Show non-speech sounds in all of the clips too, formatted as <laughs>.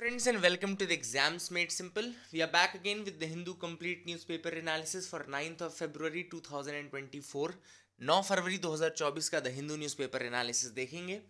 Friends and welcome to the Exams Made Simple. We are back again with the Hindu Complete Newspaper Analysis for 9th of February 2024. 9 फरवरी 2024 का the Hindu newspaper analysis देखेंगे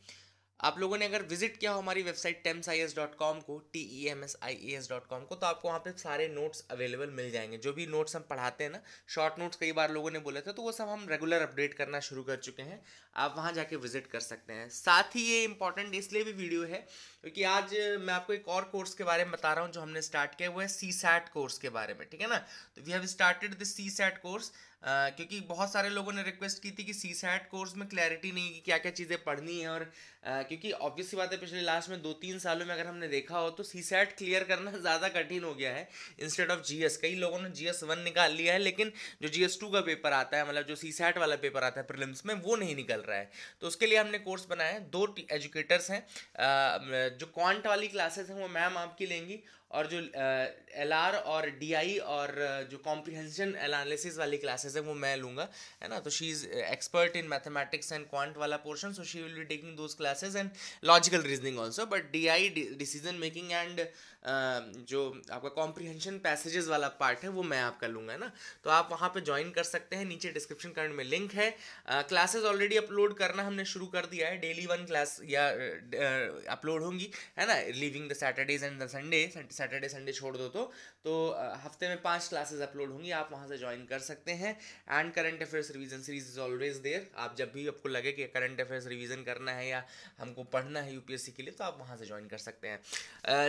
आप लोगों ने अगर visit किया हो हमारी website tems I S dot com को T E M S I E S dot com को तो आपको वहाँ पे सारे नोट्स अवेलेबल मिल जाएंगे जो भी नोट्स हम पढ़ाते हैं ना शॉर्ट नोट्स कई बार लोगों ने बोले थे तो वो सब हम रेगुलर अपडेट करना शुरू कर चुके हैं आप वहाँ जाके विजिट कर सकते हैं साथ ही ये इंपॉर्टेंट इसलिए भी वीडियो है क्योंकि आज मैं आपको एक और कोर्स के बारे में बता रहा हूँ जो हमने स्टार्ट किया वो है सी सैट कोर्स के बारे में ठीक है ना तो we have started this CSAT course क्योंकि बहुत सारे लोगों ने रिक्वेस्ट की थी कि सी सैट कोर्स में क्लैरिटी नहीं कि क्या क्या चीज़ें पढ़नी है और आ, क्योंकि ऑब्वियसली बात है पिछले लास्ट में दो तीन सालों में अगर हमने देखा हो तो सी सैट क्लियर करना <laughs> ज़्यादा कठिन हो गया है इंस्टेड ऑफ जी कई लोगों ने एस वन निकाल लिया है लेकिन जो एस टू का पेपर आता है मतलब जो सी सैट वाला पेपर आता है प्रिलिम्स में वो नहीं निकल रहा है तो उसके लिए हमने कोर्स बनाया है दो एजुकेटर्स हैं जो क्वांट वाली क्लासेस हैं वो मैम आपकी लेंगी और जो एल आर और डी आई और जो कॉम्प्रिहेंशन एनालिसिस वाली क्लासेस है वो मैं लूँगा है ना तो she is expert in mathematics and quant वाला portion so she will be taking those classes and logical reasoning also but D I decision making and जो आपका कॉम्प्रिहेंशन पैसेजेस वाला पार्ट है वो मैं आपका लूँगा ना तो आप वहाँ पे ज्वाइन कर सकते हैं नीचे डिस्क्रिप्शन कार्ड में लिंक है क्लासेस ऑलरेडी अपलोड करना हमने शुरू कर दिया है डेली वन क्लास या अपलोड होंगी है ना leaving the Saturdays and the Sunday Saturday Sunday छोड़ दो तो तो हफ्ते में पाँच क्लासेज अपलोड होंगी आप वहाँ से ज्वाइन कर सकते हैं and current affairs revision series is always there आप जब भी आपको लगे कि करंट अफेयर्स रिविजन करना है या हमको पढ़ना है यूपीएससी के लिए तो आप वहाँ से ज्वाइन कर सकते हैं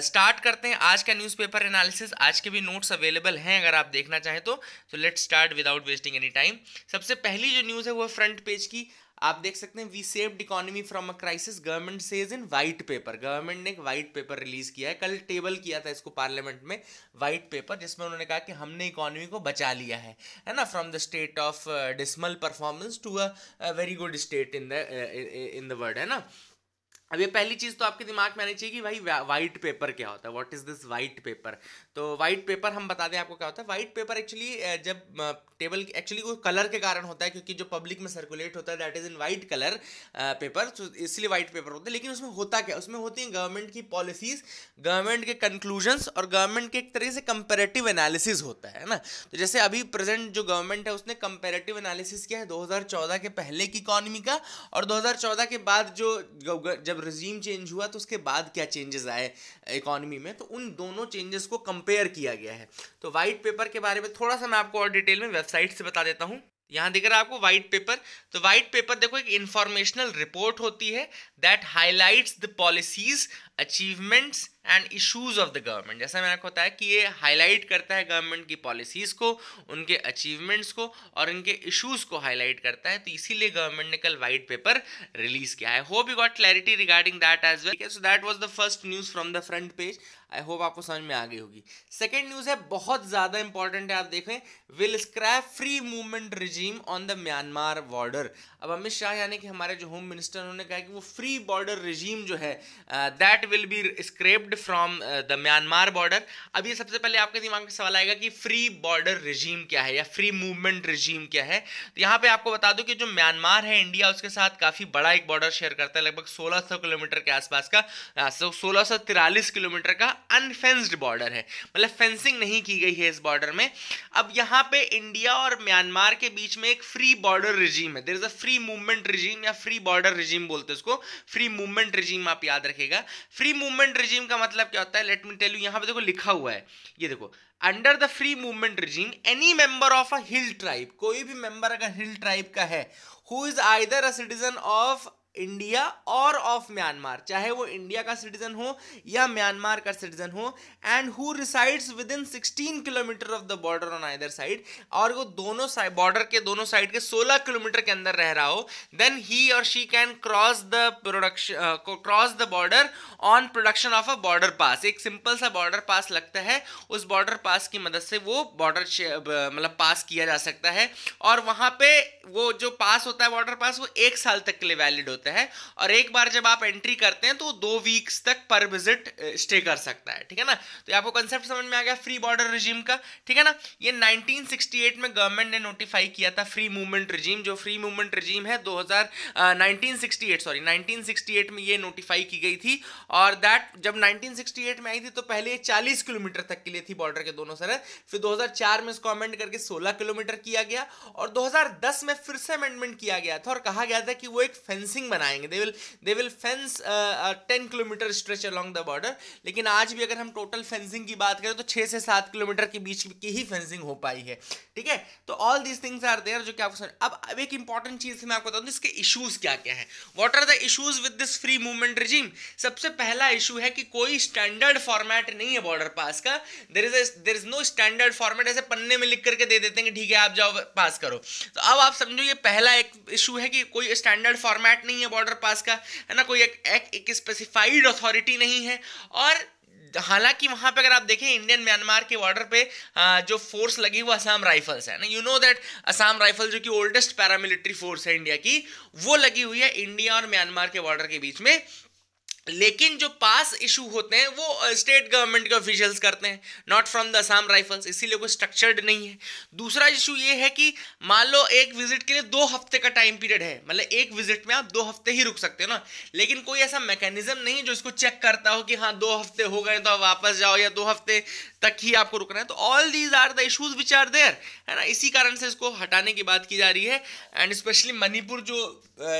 स्टार्ट uh, करते करते हैं आज का न्यूज़पेपर एनालिसिस आज के भी नोट्स अवेलेबल हैं अगर आप देखना चाहें तो so let start without wasting any time सबसे पहली जो न्यूज़ है वो फ्रंट पेज की आप देख सकते हैं we saved economy from a crisis government says in white paper government ने एक वाइट पेपर रिलीज किया है कल टेबल किया था इसको पार्लियामेंट में वाइट पेपर जिसमें उन्होंने कहा कि हमने इकोनॉमी को बचा लिया है है ना from the state of dismal performance to a very good state in the in the world है ना अब ये पहली चीज़ तो आपके दिमाग में आनी चाहिए कि भाई वाइट पेपर क्या होता है what is this white paper तो वाइट पेपर हम बता दें आपको क्या होता है वाइट पेपर एक्चुअली जब टेबल एक्चुअली वो कलर के कारण होता है क्योंकि जो पब्लिक में सर्कुलेट होता है that is in white colour paper तो इसलिए वाइट पेपर होता है लेकिन उसमें होता क्या उसमें होती हैं गवर्नमेंट की पॉलिसीज़ गवर्नमेंट के कंक्लूजन्स और गवर्नमेंट के एक तरीके से कंपेरेटिव एनालिसिस होता है ना तो जैसे अभी प्रेजेंट जो गवर्नमेंट है उसने कंपेरेटिव एनालिसिस किया है दो के पहले की इकॉनमी का और दो के बाद जो जब जब रजीम चेंज हुआ तो उसके बाद क्या चेंजेस आए इकोनॉमी में तो उन दोनों चेंजेस को कंपेयर किया गया है तो वाइट पेपर के बारे में थोड़ा सा मैं आपको और डिटेल में वेबसाइट से बता देता हूँ यहाँ दिख रहा है आपको व्हाइट पेपर तो व्हाइट पेपर देखो एक इंफॉर्मेशनल रिपोर्ट होती है that highlights the policies achievements and issues of the government जैसा मैंने आपको कि ये हाईलाइट करता है गवर्नमेंट की पॉलिसीज़ को उनके अचीवमेंट्स को और उनके इश्यूज़ को हाईलाइट करता है तो इसीलिए गवर्नमेंट ने कल वाइट पेपर रिलीज किया है hope you got clarity regarding that as well so that was the first news from the front page I hope आपको समझ में आ गई होगी सेकेंड न्यूज़ है बहुत ज़्यादा इंपॉर्टेंट है आप देखें will scrap free movement regime on the Myanmar border अब अमित शाह यानी कि हमारे जो होम मिनिस्टर उन्होंने कहा कि वो फ्री बॉर्डर रिजीम जो है that uh, will be scrapped from the Myanmar border अब ये सबसे पहले आपके दिमाग में सवाल आएगा कि फ्री बॉर्डर रिजीम क्या है या फ्री मूवमेंट रिजीम क्या है तो यहाँ पे आपको बता दूं कि जो म्यांमार है इंडिया उसके साथ काफ़ी बड़ा एक बॉर्डर शेयर करता है लगभग 1600 किलोमीटर के आसपास का सोलह किलोमीटर का अनफेंस्ड बॉर्डर है मतलब फेंसिंग नहीं की गई है इस बॉर्डर में अब यहाँ पे इंडिया और म्यांमार के बीच में एक फ्री बॉर्डर रिजीम है there is a free movement regime या फ्री बॉर्डर रिजीम बोलते हैं इसको फ्री मूवमेंट रिजीम आप याद रखेगा फ्री मूवमेंट रिजीम का मतलब क्या होता है लेट मी टेल यू यहां पे देखो लिखा हुआ है ये देखो under the free movement regime any member of a hill tribe कोई भी मेंबर अगर हिल ट्राइब का है who is either a citizen of India और ऑफ म्यांमार चाहे वो इंडिया का सिटीजन हो या म्यांमार का सिटीजन हो and who resides within sixteen kilometre of the border on either side और वो दोनों साइड बॉर्डर के दोनों साइड के सोलह किलोमीटर के अंदर रह रहा हो देन ही और she can cross the production cross the border on production of a border pass एक सिंपल सा बॉर्डर पास लगता है उस बॉर्डर पास की मदद से वो बॉर्डर uh, मतलब पास किया जा सकता है और वहाँ पे वो जो पास होता है बॉर्डर पास वो एक साल तक के लिए वैलिड होता होते हैं और एक बार जब आप एंट्री करते हैं तो दो वीक्स तक पर विजिट स्टे कर सकता है ठीक है ना तो आपको कंसेप्ट समझ में आ गया फ्री बॉर्डर रिजीम का ठीक है ना ये 1968 में गवर्नमेंट ने नोटिफाई किया था फ्री मूवमेंट रिजीम जो फ्री मूवमेंट रिजीम है दो 1968 सॉरी नाइनटीन में ये नोटिफाई की गई थी और दैट जब नाइनटीन में आई थी तो पहले ये 40 किलोमीटर तक के लिए थी बॉर्डर के दोनों सरह फिर दो में इसको अमेंड करके सोलह किलोमीटर किया गया और 2010 में फिर से अमेंडमेंट किया गया था और कहा गया था कि वो एक फेंसिंग बनाएंगे they will they will fence ten kilometre stretch along the border लेकिन आज भी अगर हम टोटल फेंसिंग की बात करें तो छः से सात किलोमीटर के बीच की ही फेंसिंग हो पाई है ठीक है तो all these things are there जो कि आपको अब अब एक इंपॉर्टेंट चीज़ मैं आपको बताऊँ इसके इशूज़ क्या क्या है what are the issues with this free movement regime सबसे पहला इशू है कि कोई स्टैंडर्ड फॉर्मेट नहीं है बॉर्डर पास का there is there is no standard format ऐसे पन्ने में लिख करके दे देते हैं कि ठीक है आप जाओ पास करो तो अब आप समझो ये पहला एक इशू है कि कोई स्टैंडर्ड फॉर्मेट नहीं नहीं है बॉर्डर पास का है ना कोई एक एक, एक स्पेसिफाइड अथॉरिटी नहीं है और हालांकि वहां पे अगर आप देखें इंडियन म्यांमार के बॉर्डर पे जो फोर्स लगी वो असम राइफल्स है ना you know that Assam rifle जो कि ओल्डेस्ट पैरामिलिट्री फोर्स है इंडिया की वो लगी हुई है इंडिया और म्यांमार के बॉर्डर के बीच में लेकिन जो पास इशू होते हैं वो स्टेट गवर्नमेंट के ऑफिशियल्स करते हैं not from the Assam Rifles इसीलिए कोई स्ट्रक्चर्ड नहीं है दूसरा इशू ये है कि मान लो एक विजिट के लिए दो हफ्ते का टाइम पीरियड है मतलब एक विजिट में आप दो हफ्ते ही रुक सकते हो ना लेकिन कोई ऐसा मैकेनिज्म नहीं जो इसको चेक करता हो कि हाँ दो हफ्ते हो गए तो आप वापस जाओ या दो हफ्ते तक ही आपको रुकना है तो all these are the issues which are there है ना इसी कारण से इसको हटाने की बात की जा रही है एंड स्पेशली मणिपुर जो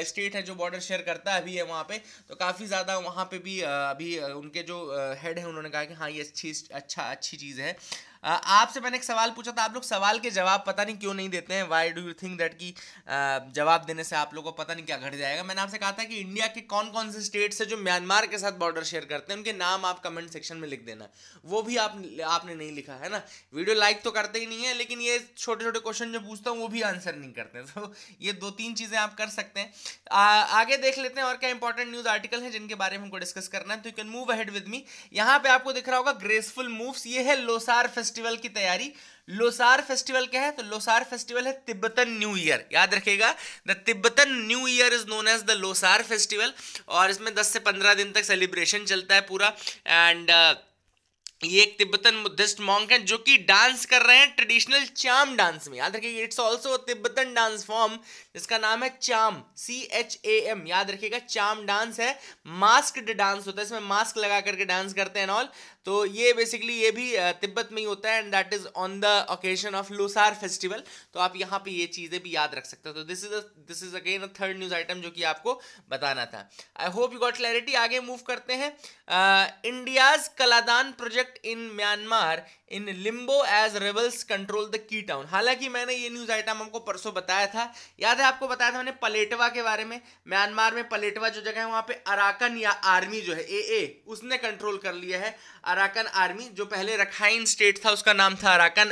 स्टेट है जो बॉर्डर शेयर करता है अभी है वहाँ पे तो काफ़ी ज़्यादा वहाँ पे भी अभी उनके जो हेड हैं उन्होंने कहा कि हाँ ये अच्छी अच्छा अच्छी चीज़ है आपसे मैंने एक सवाल पूछा था आप लोग सवाल के जवाब पता नहीं क्यों नहीं देते हैं why do you think that कि जवाब देने से आप लोग को पता नहीं क्या घट जाएगा मैंने आपसे कहा था कि इंडिया के कौन कौन से स्टेट्स है जो म्यांमार के साथ बॉर्डर शेयर करते हैं उनके नाम आप कमेंट सेक्शन में लिख देना वो भी आप आपने नहीं लिखा है ना वीडियो लाइक तो करते ही नहीं है लेकिन ये छोटे छोटे क्वेश्चन जो पूछता हूँ वो भी आंसर नहीं करते <laughs> तो ये दो तीन चीज़ें आप कर सकते हैं आगे देख लेते हैं और क्या इंपॉर्टेंट न्यूज़ आर्टिकल है जिनके बारे में हमको डिस्कस करना है तो you can move ahead with me यहाँ पे आपको दिख रहा होगा ग्रेसफुल मूव्स ये है लोसार फेस्ट फेस्टिवल की तैयारी लोसार फेस्टिवल क्या है तो लोसार फेस्टिवल है तिब्बतन न्यू ईयर याद रखेगा the Tibetan new year is known as the Losar festival और इसमें 10 से 15 दिन तक सेलिब्रेशन चलता है पूरा एंड ये एक तिब्बतन बुद्धिस्ट मॉन्क है जो कि डांस कर रहे हैं ट्रेडिशनल चाम डांस में याद रखिए it's also Tibetan dance form जिसका नाम है चाम सी एच ए एम याद रखिएगा चाम डांस है मास्क्ड डांस होता है इसमें मास्क लगा करके डांस करते हैं ऑल तो ये बेसिकली ये भी तिब्बत में ही होता है and that is on the occasion of Losar festival तो आप यहाँ पे ये चीज़ें भी याद रख सकते हो तो this is this is again a third news item जो कि आपको बताना था I hope you got clarity आगे मूव करते हैं India's Kaladan project in Myanmar in limbo as rebels control the key town हालांकि मैंने ये न्यूज़ आइटम आपको परसों बताया था याद है आपको बताया था मैंने पलेटवा के बारे में म्यांमार में पलेटवा जो जगह है वहां पे अराकन या आर्मी जो है ए ए उसने कंट्रोल कर लिया है अराकन आर्मी जो पहले रखाइन स्टेट था उसका नाम था अराकन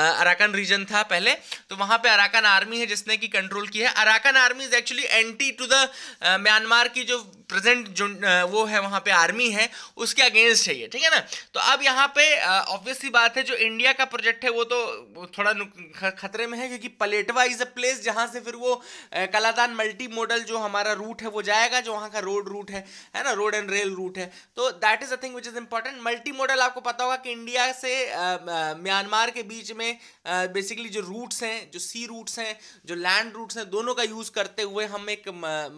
अराकन रीजन था पहले तो वहां पर अराकन आर्मी है जिसने की कंट्रोल की है Arakan Army is actually anti to the Myanmar की जो प्रेजेंट जो वो है वहां पे आर्मी है उसके अगेंस्ट है ये ठीक है ना तो अब यहाँ पे ऑब्वियसली बात है जो इंडिया का प्रोजेक्ट है वो तो थोड़ा खतरे में है क्योंकि पलेटवा इज अ प्लेस जहाँ से फिर वो कलादान मल्टी मॉडल जो हमारा रूट है वो जाएगा जो वहाँ का रोड रूट है है ना रोड एंड रेल रूट है तो that is a thing which is important multimodal आपको पता होगा कि इंडिया से म्यांमार के बीच में बेसिकली जो रूट्स हैं जो सी रूट्स हैं जो लैंड रूट्स हैं दोनों का यूज़ करते हुए हम एक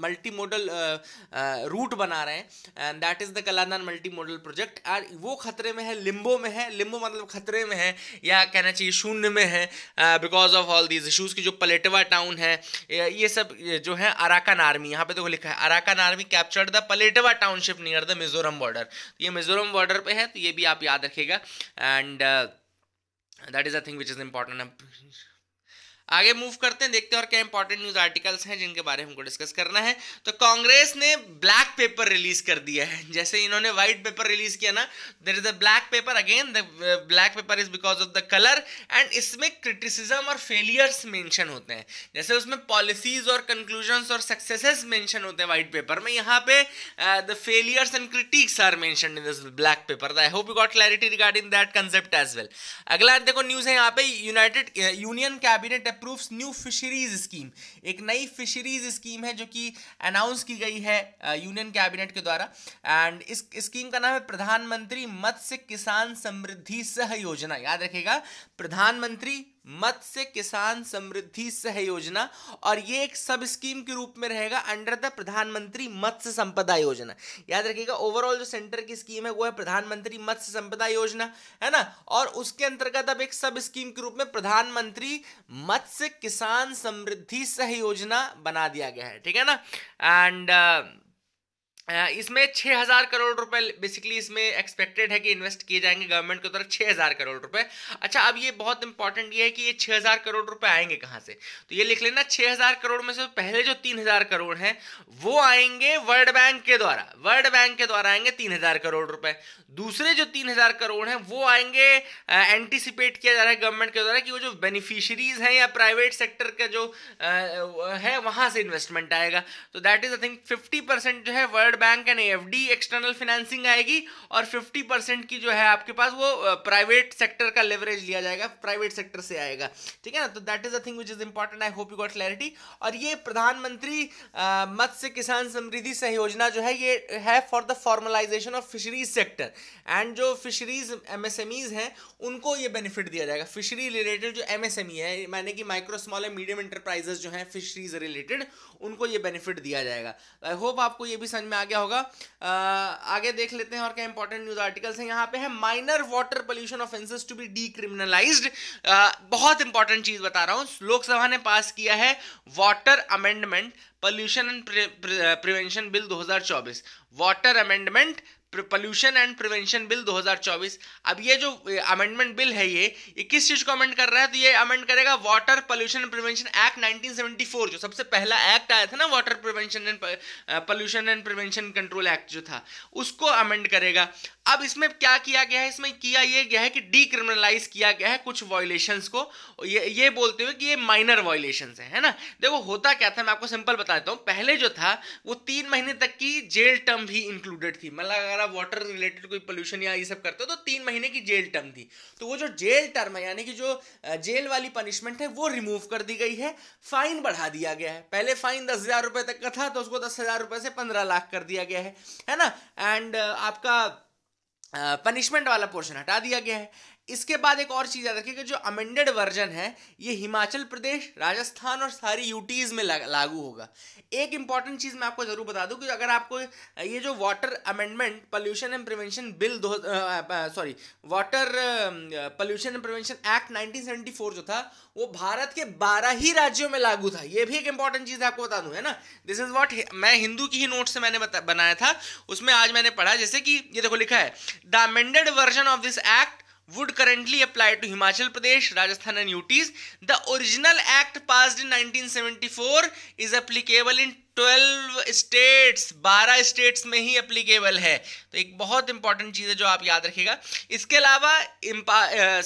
मल्टी मॉडल रूट बना रहे हैं and that is the Kaladan multimodal project और वो खतरे में है लिम्बो में है लिम्बो मतलब मतलब खतरे में है या कहना चाहिए शून्य में है because of all these issues की जो पलेटवा टाउन है ये सब जो है अराकान आर्मी यहाँ पे देखो लिखा है Arakan Army captured the Paletwa township near the Mizoram border ये मिजोरम बॉर्डर पे है तो ये भी आप याद रखेगा and that is a thing which is important आगे मूव करते हैं देखते हैं और क्या इंपॉर्टेंट न्यूज आर्टिकल्स हैं जिनके बारे में हमको डिस्कस करना है तो कांग्रेस ने ब्लैक पेपर रिलीज कर दिया है जैसे इन्होंने व्हाइट पेपर रिलीज किया ना there is the black paper again the black paper is because of the colour and इसमें क्रिटिसिज्म और फेलियर्स मेंशन होते हैं जैसे उसमें पॉलिसीज और कंक्लूजन और सक्सेसेस मेंशन होते हैं व्हाइट पेपर में यहाँ पे the failures and critics are mention in this black paper I hope you got clarity regarding that concept as well अगला देखो न्यूज है यहाँ पे united union cabinet approves new fisheries scheme एक नई फिशरीज स्कीम है जो कि अनाउंस की गई है यूनियन uh, कैबिनेट के द्वारा एंड इस स्कीम का नाम है प्रधानमंत्री मत्स्य किसान समृद्धि सह योजना याद रखेगा प्रधानमंत्री मत्स्य किसान समृद्धि सह योजना और ये एक सब स्कीम के रूप में रहेगा अंडर द प्रधानमंत्री मत्स्य संपदा योजना याद रखिएगा ओवरऑल जो सेंटर की स्कीम है वो है प्रधानमंत्री मत्स्य संपदा योजना है ना और उसके अंतर्गत अब एक सब स्कीम के रूप में प्रधानमंत्री मत्स्य किसान समृद्धि सह योजना बना दिया गया है ठीक है ना एंड इसमें छः हज़ार करोड़ रुपए बेसिकली इसमें एक्सपेक्टेड है कि इन्वेस्ट किए जाएंगे गवर्नमेंट की तरफ छः हज़ार करोड़ रुपए अच्छा अब ये बहुत इंपॉर्टेंट ये है कि ये छः हज़ार करोड़ रुपए आएंगे कहाँ से तो ये लिख लेना छः हज़ार करोड़ में से पहले जो तीन हज़ार करोड़ हैं वो आएंगे वर्ल्ड बैंक के द्वारा वर्ल्ड बैंक के द्वारा आएंगे तीन हज़ार करोड़ रुपए दूसरे जो तीन हज़ार करोड़ हैं वो आएंगे एंटिसिपेट किया जा रहा है गवर्नमेंट के द्वारा कि वो जो बेनिफिशरीज हैं या प्राइवेट सेक्टर का जो है वहाँ से इन्वेस्टमेंट आएगा तो that is I think fifty percent जो है world standard bank and F external financing आएगी और 50 परसेंट की जो है आपके पास वो प्राइवेट सेक्टर का लेवरेज लिया जाएगा प्राइवेट सेक्टर से आएगा ठीक है ना तो that is a thing which is important I hope you got clarity और ये प्रधानमंत्री मत्स्य किसान समृद्धि सहयोजना जो है ये है for the formalisation of fisheries sector and जो फिशरीज एमएसएमईज हैं उनको ये बेनिफिट दिया जाएगा फिशरी रिलेटेड जो एमएसएमई e है मैंने कि micro small and medium enterprises जो हैं फिशरीज रिलेटेड उनको ये बेनिफिट दिया जाएगा आई होप आपको ये भी समझ में आ आ गया होगा आगे देख लेते हैं और क्या इंपॉर्टेंट न्यूज आर्टिकल्स हैं यहाँ पे है minor water pollution offences to be decriminalise बहुत इंपॉर्टेंट चीज बता रहा हूँ लोकसभा ने पास किया है water amendment pollution and prevention bill 2024 water amendment pollution and prevention bill 2024 अब ये जो अमेंडमेंट बिल है ये ये किस चीज़ को अमेंड कर रहा है तो ये अमेंड करेगा वाटर पोल्यूशन प्रिवेंशन एक्ट 1974 जो सबसे पहला एक्ट आया था ना water prevention and pollution and prevention control act जो था उसको अमेंड करेगा अब इसमें क्या किया गया है इसमें किया ये गया है कि डिक्रिमिनलाइज किया गया है कुछ वॉयलेशंस को ये ये बोलते हुए कि ये माइनर वॉयलेशंस है, है ना देखो होता क्या था मैं आपको सिंपल बता देता हूँ पहले जो था वो तीन महीने तक की जेल टर्म भी इंक्लूडेड थी मतलब अगर आप वाटर रिलेटेड कोई पोल्यूशन या ये सब करते हो तो तीन महीने की जेल टर्म थी तो वो जो जेल टर्म है यानी कि जो जेल वाली पनिशमेंट है वो रिमूव कर दी गई है फाइन बढ़ा दिया गया है पहले फाइन दस हज़ार रुपये तक का था तो उसको दस हज़ार रुपये से पंद्रह लाख कर दिया गया है है ना एंड आपका पनिशमेंट वाला पोर्शन हटा दिया गया है इसके बाद एक और चीज़ याद रखिएगा जो अमेंडेड वर्जन है ये हिमाचल प्रदेश राजस्थान और सारी यूटीज़ में लागू होगा एक इंपॉर्टेंट चीज़ मैं आपको ज़रूर बता दूं कि अगर आपको ये जो water amendment pollution and prevention bill दो sorry water pollution and prevention act 1974 जो था वो भारत के बारह ही राज्यों में लागू था ये भी एक इंपॉर्टेंट चीज़ आपको बता दूँ है ना दिस इज़ वॉट मैं हिंदू की ही नोट से मैंने बनाया था उसमें आज मैंने पढ़ा जैसे कि ये देखो लिखा है the amended version of this act would currently apply to Himachal Pradesh, Rajasthan and UTs. The original act passed in 1974 is applicable in twelve states बारह स्टेट्स में ही अप्लीकेबल है तो एक बहुत इंपॉर्टेंट चीज़ है जो आप याद रखिएगा इसके अलावा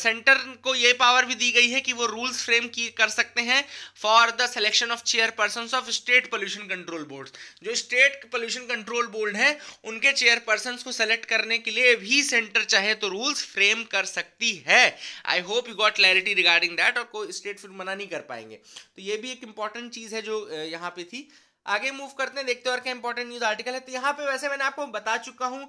सेंटर को ये पावर भी दी गई है कि वो रूल्स फ्रेम की कर सकते हैं for the selection of chairperson of state pollution control board जो स्टेट पोल्यूशन कंट्रोल बोर्ड है उनके चेयरपर्सन को सेलेक्ट करने के लिए भी सेंटर चाहे तो रूल्स फ्रेम कर सकती है I hope you got clarity regarding that और कोई स्टेट फिर मना नहीं कर पाएंगे तो ये भी एक इंपॉर्टेंट चीज़ है जो यहाँ पे थी आगे मूव करते हैं देखते हैं और क्या इंपॉर्टेंट न्यूज आर्टिकल है तो यहाँ पे वैसे मैंने आपको बता चुका हूँ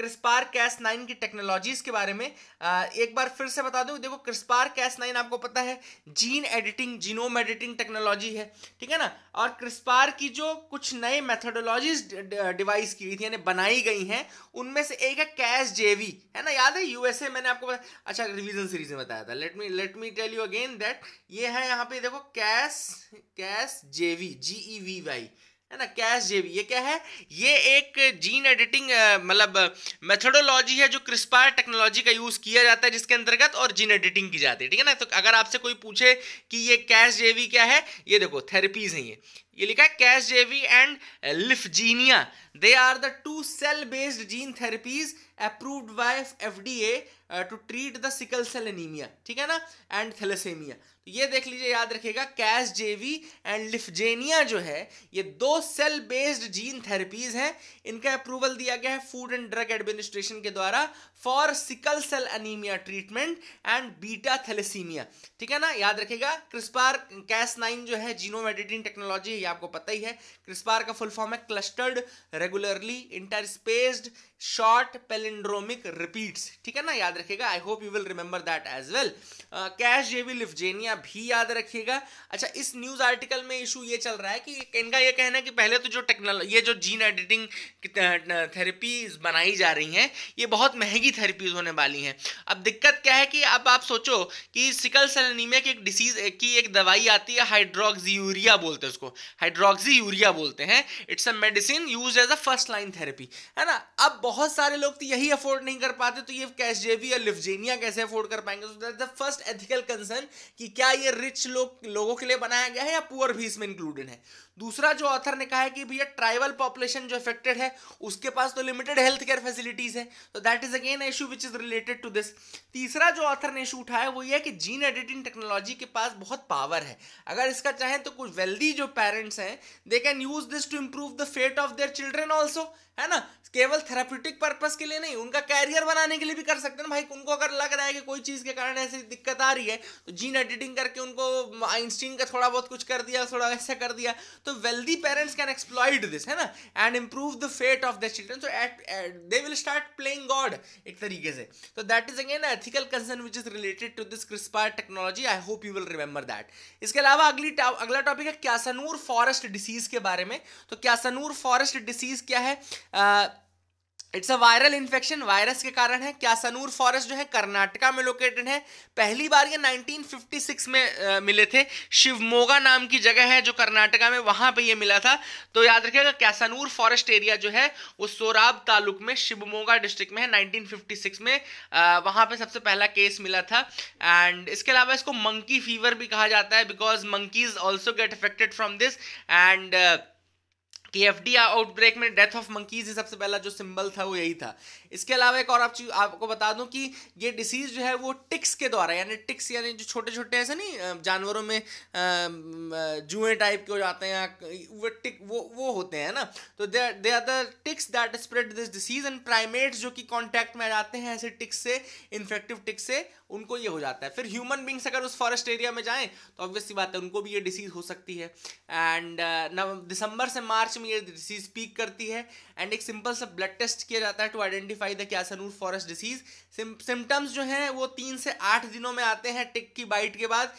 क्रिस्पार कैस नाइन की टेक्नोलॉजीज के बारे में आ, एक बार फिर से बता दूँ देखो क्रिस्पार कैस नाइन आपको पता है gene editing genome editing technology है ठीक है ना और क्रिस्पार की जो कुछ नए मेथडोलॉजीज डिवाइस की हुई थी यानी बनाई गई हैं उनमें से एक है कैश जेवी है ना याद है यूएसए मैंने आपको अच्छा रिविजन सीरीज में बताया था let me let me tell you again that ये है यहाँ पे देखो कैश कैश जेवी जी ई वी वाई है ना कैश जेबी ये क्या है ये एक जीन एडिटिंग मतलब मेथडोलॉजी है जो क्रिस्पार टेक्नोलॉजी का यूज़ किया जाता है जिसके अंतर्गत और जीन एडिटिंग की जाती है ठीक है ना तो अगर आपसे कोई पूछे कि ये कैश जेवी क्या है ये देखो थेरेपीज है ये ये लिखा है Casgevy and Lyfgenia they are the two cell based gene therapies approved by F D A to treat the sickle cell anaemia ठीक है ना एंड थेलेसेमिया तो ये देख लीजिए याद रखिएगा कैश जेवी एंड लिफजेनिया जो है ये दो सेल बेस्ड जीन थेरेपीज हैं इनका अप्रूवल दिया गया है फूड एंड ड्रग एडमिनिस्ट्रेशन के द्वारा for sickle cell anaemia treatment and beta thalassaemia ठीक है ना याद रखिएगा क्रिस्पार कैस नाइन जो है जीनोम एडिटिंग टेक्नोलॉजी ये आपको पता ही है क्रिस्पार का फुल फॉर्म है clustered regularly interspaced short palindromic repeats ठीक है ना याद रखिएगा I hope you will remember that as well Casgevy Lyfgenia भी याद रखिएगा अच्छा इस न्यूज आर्टिकल में इशू ये चल रहा है कि इनका ये कहना है कि पहले तो जो टेक्नोलॉजी ये जो जीन एडिटिंग थेरेपीज बनाई जा रही हैं ये बहुत महंगी थेरेपीज होने वाली हैं अब दिक्कत क्या है कि अब आप सोचो कि सिकल सेल की एक डिसीज की एक दवाई आती है हाइड्रोक्सी यूरिया बोलते हैं उसको हाइड्रोक्सी यूरिया बोलते हैं it's a medicine use as a first line therapy है ना अब बहुत सारे लोग तो यही अफोर्ड नहीं कर पाते तो ये कैश जेवी या लिफजेनिया कैसे अफोर्ड कर पाएंगे तो that the first ethical concern कि क्या ये रिच लोग लोगों के लिए बनाया गया है या पुअर भी इसमें इंक्लूडेड है दूसरा जो ऑथर ने कहा है कि भैया ट्राइबल पॉपुलेशन जो अफेक्टेड है उसके पास तो लिमिटेड हेल्थ केयर फैसिलिटीज है तो that is again issue which is related to this तीसरा जो ऑथर ने इशू उठाया वो ये है कि जीन एडिटिंग टेक्नोलॉजी के पास बहुत पावर है अगर इसका चाहें तो कुछ वेल्दी जो पेरेंट्स हैं they can use this to improve the fate of their children also है ना केवल थेरापी पॉलिटिक पर्पज के लिए नहीं उनका कैरियर बनाने के लिए भी कर सकते हैं भाई उनको अगर लग रहा है कि कोई चीज़ के कारण ऐसी दिक्कत आ रही है तो जीन एडिटिंग करके उनको आइंस्टीन का थोड़ा बहुत कुछ कर दिया थोड़ा ऐसा कर दिया तो wealthy parents can exploit this है ना and improve the fate of the children so at they will start playing God एक तरीके से तो that is again ethical concern which is related to this CRISPR technology I hope you will remember that इसके अलावा अगली अगला topic है क्यासनूर forest disease के बारे में तो क्यासनूर फॉरेस्ट डिसीज क्या है uh, it's a viral infection virus के कारण है क्यासनूर फॉरेस्ट जो है कर्नाटका में लोकेटेड है पहली बार ये 1956 में आ, मिले थे शिवमोगा नाम की जगह है जो कर्नाटका में वहां पे ये मिला था तो याद रखिएगा क्यासनूर फॉरेस्ट एरिया जो है वो सोराब तालुक में शिवमोगा डिस्ट्रिक्ट में है 1956 में आ, वहां पे सबसे पहला केस मिला था एंड इसके अलावा इसको मंकी फीवर भी कहा जाता है because monkeys also get affected from this and कि एफ आउटब्रेक में डेथ ऑफ मंकीज ही सबसे पहला जो सिंबल था वो यही था इसके अलावा एक और आप चीज आपको बता दूं कि ये डिसीज जो है वो टिक्स के द्वारा यानी टिक्स यानी जो छोटे छोटे ऐसे नहीं जानवरों में जुए टाइप के हो जाते हैं वो टिक वो वो होते हैं ना तो they are the ticks that spread this disease and primates जो कि कॉन्टैक्ट में आ जाते हैं ऐसे टिक्स से इन्फेक्टिव टिक्स से उनको ये हो जाता है फिर ह्यूमन बींग्स अगर उस फॉरेस्ट एरिया में जाएं तो ऑब्वियसली बात है उनको भी ये डिसीज़ हो सकती है एंड uh, दिसंबर से मार्च में ये डिसीज़ पीक करती है एंड एक सिंपल सा ब्लड टेस्ट किया जाता है to identify the Kyasanur forest disease symptoms जो हैं वो तीन से आठ दिनों में आते हैं टिक की बाइट के बाद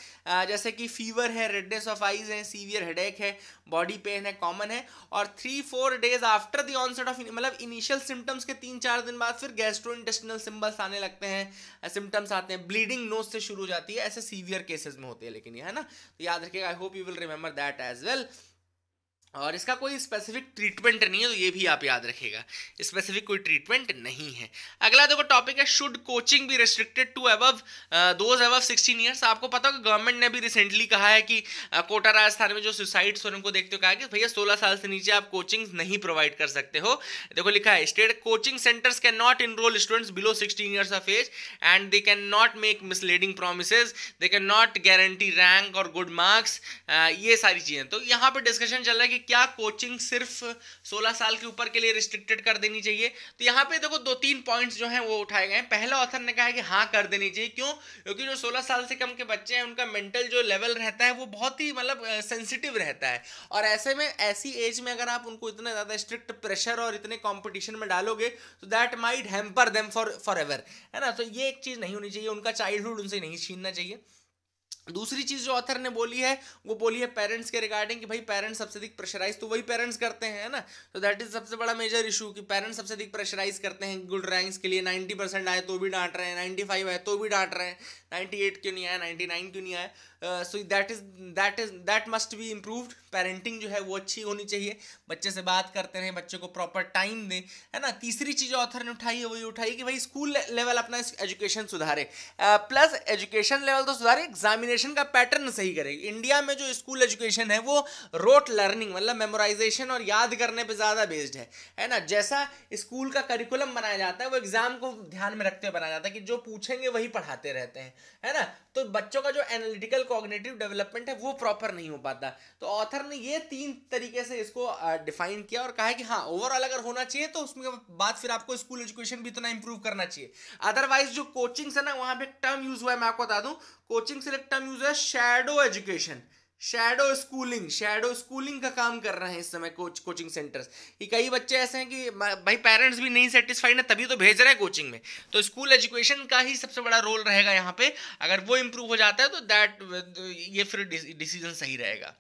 जैसे कि फीवर है रेडनेस ऑफ आईज है सीवियर हेडेक है बॉडी पेन है कॉमन है और three four days after the onset of मतलब इनिशियल सिम्टम्स के तीन चार दिन बाद फिर गैस्ट्रो इंटेस्टिनल सिम्बल्स आने लगते हैं सिम्टम्स आते हैं ब्लीडिंग नोज से शुरू हो जाती है ऐसे सीवियर केसेज में होते हैं लेकिन ये है ना तो याद रखिएगा I hope you will remember that as well और इसका कोई स्पेसिफिक ट्रीटमेंट नहीं है तो ये भी आप याद रखेगा स्पेसिफिक कोई ट्रीटमेंट नहीं है अगला देखो टॉपिक है शुड कोचिंग भी restricted to above those above sixteen years आपको पता होगा गवर्नमेंट ने भी रिसेंटली कहा है कि कोटा राजस्थान में जो सुसाइड्स और उनको देखते हो कहा कि भैया सोलह साल से नीचे आप कोचिंग नहीं प्रोवाइड कर सकते हो देखो लिखा है state coaching centres can not enrol students below sixteen years of age and they can not make misleading promises they can not guarantee rank और गुड मार्क्स ये सारी चीज़ें तो यहाँ पर डिस्कशन चल रहा है कि क्या कोचिंग सिर्फ 16 साल के ऊपर के लिए रिस्ट्रिक्टेड कर देनी चाहिए तो यहाँ पे देखो दो तीन पॉइंट्स जो हैं वो उठाए गए हैं पहला ऑथर ने कहा है कि हाँ कर देनी चाहिए क्यों क्योंकि जो 16 साल से कम के बच्चे हैं उनका मेंटल जो लेवल रहता है वो बहुत ही मतलब सेंसिटिव रहता है और ऐसे में ऐसी एज में अगर आप उनको इतना ज़्यादा स्ट्रिक्ट प्रेशर और इतने कॉम्पिटिशन में डालोगे तो that might hamper them for for है ना तो ये एक चीज़ नहीं होनी चाहिए उनका चाइल्डहुड उनसे नहीं छीनना चाहिए दूसरी चीज़ जो ऑथर ने बोली है वो बोली है पेरेंट्स के रिगार्डिंग कि भाई पेरेंट्स सबसे अधिक प्रेशराइज तो वही पेरेंट्स करते हैं ना तो दैट इज़ सबसे बड़ा मेजर इशू कि पेरेंट्स सबसे अधिक प्रेशराइज करते हैं गुड रैंक्स के लिए 90 परसेंट आए तो भी डांट रहे हैं 95 आए तो भी डांट रहे हैं 98 क्यों नहीं आया नाइन क्यों नहीं आया so that is that is that must be improved parenting जो है वो अच्छी होनी चाहिए बच्चे से बात करते रहें बच्चे को प्रॉपर टाइम दें है ना तीसरी चीज़ ऑथर ने उठाई है वो ये उठाई कि भाई स्कूल लेवल अपना एजुकेशन सुधारे प्लस एजुकेशन लेवल तो सुधारे एग्जामिनेशन का पैटर्न सही करे इंडिया में जो स्कूल एजुकेशन है वो रोट लर्निंग मतलब मेमोराइजेशन और याद करने पर ज़्यादा बेस्ड है है ना जैसा स्कूल का करिकुलम बनाया जाता है वो एग्ज़ाम को ध्यान में रखते हुए बनाया जाता है कि जो पूछेंगे वही पढ़ाते रहते हैं है ना तो बच्चों का जो एनालिटिकल कॉग्नेटिव डेवलपमेंट है वो प्रॉपर नहीं हो पाता तो ऑथर ने ये तीन तरीके से इसको डिफाइन किया और कहा कि हाँ ओवरऑल अगर होना चाहिए तो उसमें बाद फिर आपको स्कूल एजुकेशन भी इतना इंप्रूव करना चाहिए अदरवाइज जो कोचिंग्स है ना वहां पर टर्म यूज हुआ है मैं आपको बता दूं कोचिंग से एक टर्म यूज हुआ है shadow education shadow schooling shadow schooling का काम कर रहे हैं इस समय कोच कोचिंग सेंटर्स कि कई बच्चे ऐसे हैं कि भाई पेरेंट्स भी नहीं सेटिस्फाइड है तभी तो भेज रहे हैं कोचिंग में तो स्कूल एजुकेशन का ही सबसे बड़ा रोल रहेगा यहाँ पे अगर वो इम्प्रूव हो जाता है तो दैट ये फिर डिसीजन सही रहेगा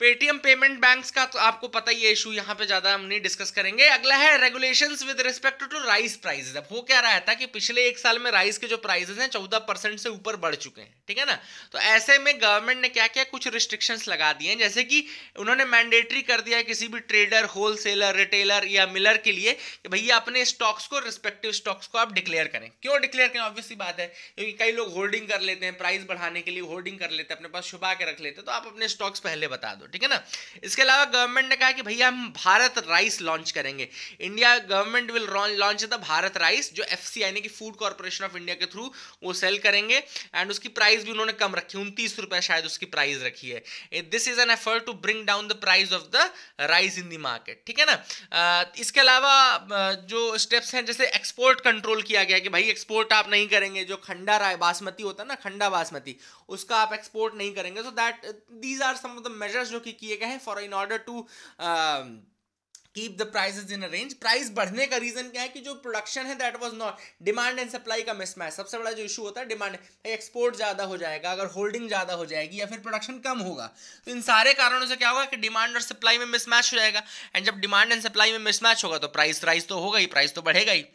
पेटीएम पेमेंट बैंक्स का तो आपको पता ही इशू यहाँ पे ज्यादा हम नहीं डिस्कस करेंगे अगला है regulations with respect to rice prices अब हो क्या रहा था कि पिछले एक साल में राइस के जो प्राइसेस हैं चौदह परसेंट से ऊपर बढ़ चुके हैं ठीक है ना तो ऐसे में गवर्नमेंट ने क्या किया कुछ रिस्ट्रिक्शंस लगा दिए हैं जैसे कि उन्होंने मैंडेटरी कर दिया है किसी भी ट्रेडर होलसेलर रिटेलर या मिलर के लिए कि भैया अपने स्टॉक्स को रिस्पेक्टिव स्टॉक्स को आप डिक्लेयर करें क्यों डिक्लेयर करें ऑब्वियसली बात है क्योंकि कई लोग होल्डिंग कर लेते हैं प्राइस बढ़ाने के लिए होल्डिंग कर लेते हैं अपने पास छुपा के रख लेते हैं तो आप अपने स्टॉक्स पहले बता दो दो ठीक है ना इसके अलावा गवर्नमेंट ने कहा कि भैया हम भारत राइस लॉन्च करेंगे India government will launch the Bharat rice जो एफ यानी कि फूड कॉरपोरेशन ऑफ इंडिया के थ्रू वो सेल करेंगे एंड उसकी प्राइस भी उन्होंने कम रखी उनतीस रुपए शायद उसकी प्राइस रखी है this is an effort to bring down the price of the rice in the market ठीक है ना eh, इसके अलावा eh, जो स्टेप्स हैं जैसे एक्सपोर्ट कंट्रोल किया गया कि भाई एक्सपोर्ट आप नहीं करेंगे जो खंडा राय बासमती होता है ना खंडा बासमती उसका आप एक्सपोर्ट नहीं करेंगे so that these are some of the measures जो कि किए गए हैं for in order to keep the prices in range price बढ़ने का रीजन क्या है कि जो प्रोडक्शन है that was not demand and supply का मिसमैच सबसे बड़ा जो इशू होता है डिमांड एक्सपोर्ट ज़्यादा हो जाएगा अगर होल्डिंग ज़्यादा हो जाएगी या फिर प्रोडक्शन कम होगा तो इन सारे कारणों से क्या होगा कि डिमांड और सप्लाई में मिसमैच हो जाएगा एंड जब डिमांड एंड सप्लाई में मिसमैच होगा तो प्राइस राइज तो होगा ही प्राइस तो बढ़ेगा ही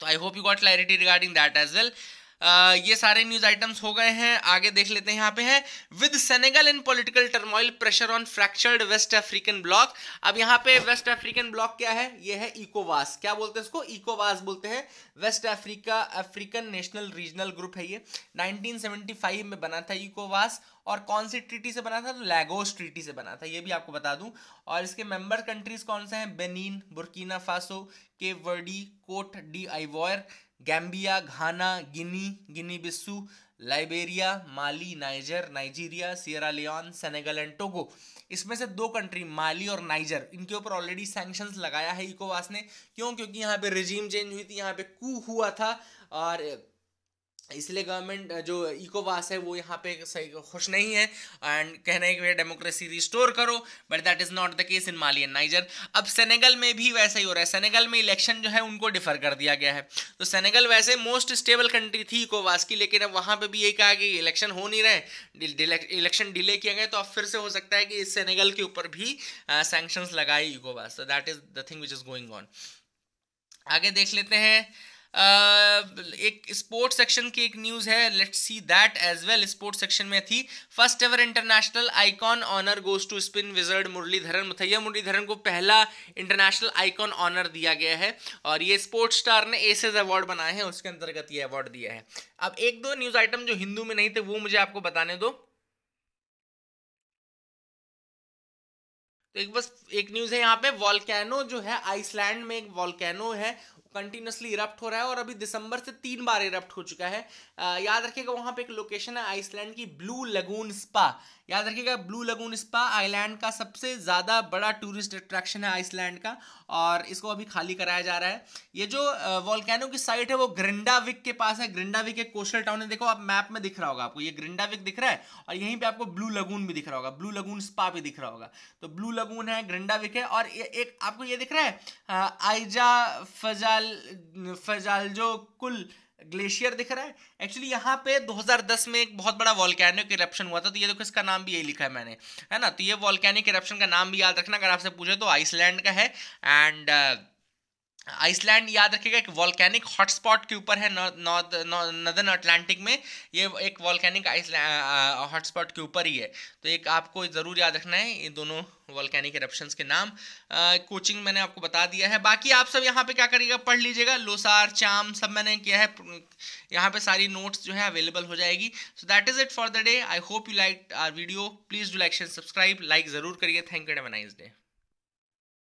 तो I hope you got clarity regarding that as well ये सारे न्यूज आइटम्स हो गए हैं आगे देख लेते हैं यहाँ पे है with Senegal in political turmoil pressure on fractured West African bloc अब यहाँ पे वेस्ट अफ्रीकन ब्लॉक क्या है ये है इकोवास क्या बोलते हैं इसको इकोवास बोलते हैं West Africa African national regional group है ये नाइनटीन में बना था इकोवास और कौन सी ट्रीटी से बना था तो लैगोस ट्रीटी से बना था ये भी आपको बता दूं और इसके मेंबर कंट्रीज कौन से हैं Benin Burkina Faso Cape Verde Cote d'Ivoire Gambia Ghana Guinea Guinea Bissau Liberia Mali Niger Nigeria Sierra Leone Senegal and Togo इसमें से दो कंट्री माली और नाइजर इनके ऊपर ऑलरेडी सैंक्शंस लगाया है इकोवास ने क्यों क्योंकि यहाँ पे रिजीम चेंज हुई थी यहाँ पे कू हुआ था और इसलिए गवर्नमेंट जो इकोवास है वो यहाँ पे सही खुश नहीं है एंड कह रहे हैं कि भैया डेमोक्रेसी रिस्टोर करो but that is not the case in Mali and Niger अब सेनेगल में भी वैसा ही हो रहा है सेनेगल में इलेक्शन जो है उनको डिफर कर दिया गया है तो सेनेगल वैसे मोस्ट स्टेबल कंट्री थी इकोवास की लेकिन अब वहाँ पर भी ये कहा कि इलेक्शन हो नहीं रहे इलेक्शन डिले किया गया तो अब फिर से हो सकता है कि इस सेनेगल के ऊपर भी सेंक्शंस लगाए इकोवास तो that is the thing which is going on आगे देख लेते हैं एक स्पोर्ट सेक्शन की एक न्यूज़ है let's see that as well sports section में थी first ever international icon honour goes to spin wizard Muralidharan Muttiah Muralidharan को पहला इंटरनेशनल आइकॉन ऑनर दिया गया है और ये स्पोर्ट्स स्टार ने एसेज अवार्ड बनाए हैं उसके अंतर्गत ये अवार्ड दिया है अब एक दो न्यूज़ आइटम जो हिंदू में नहीं थे वो मुझे आपको बताने दो तो एक बस एक न्यूज़ है यहाँ पे वॉलकैनो जो है आइसलैंड में एक वॉलकैनो है कंटिन्यूसली इरप्ट हो रहा है और अभी दिसंबर से तीन बार इरप्ट हो चुका है आ, याद रखिएगा वहां पे एक लोकेशन है आइसलैंड की ब्लू लगून स्पा याद रखिएगा ब्लू लगून स्पा आइलैंड का सबसे ज़्यादा बड़ा टूरिस्ट अट्रैक्शन है आइसलैंड का और इसको अभी खाली कराया जा रहा है ये जो वॉलकैनो की साइट है वो ग्रिंडाविक के पास है ग्रिंडाविक एक कोस्टल टाउन है देखो आप मैप में दिख रहा होगा आपको ये ग्रिंडाविक दिख रहा है और यहीं पर आपको ब्लू लगून भी दिख रहा होगा ब्लू लगून स्पा भी दिख रहा होगा तो ब्लू लगून है ग्रिंडाविक है और एक आपको ये दिख रहा है आइजा फजाल फजालजो कुल ग्लेशियर दिख रहा है एक्चुअली यहाँ पे 2010 में एक बहुत बड़ा वॉल्कैनिक इरप्शन हुआ था तो ये देखो इसका नाम भी यही लिखा है मैंने है ना तो ये वॉल्कैनिक इरप्शन का नाम भी याद रखना अगर आपसे पूछे तो आइसलैंड का है एंड uh, आइसलैंड याद रखिएगा एक वॉल्केनिक हॉटस्पॉट के ऊपर है नदन अटलांटिक में ये एक वॉल्केनिक आइसलैंड हॉटस्पॉट के ऊपर ही है तो एक आपको ज़रूर याद रखना है ये दोनों वॉल्केनिक एरप्शंस के नाम कोचिंग मैंने आपको बता दिया है बाकी आप सब यहाँ पे क्या करिएगा पढ़ लीजिएगा लोसार चाम सब मैंने किया है यहाँ पे सारी नोट्स जो है अवेलेबल हो जाएगी so that is it for the day I hope you like our video please do like and subscribe like ज़रूर करिए थैंक यू डे मनाइज डे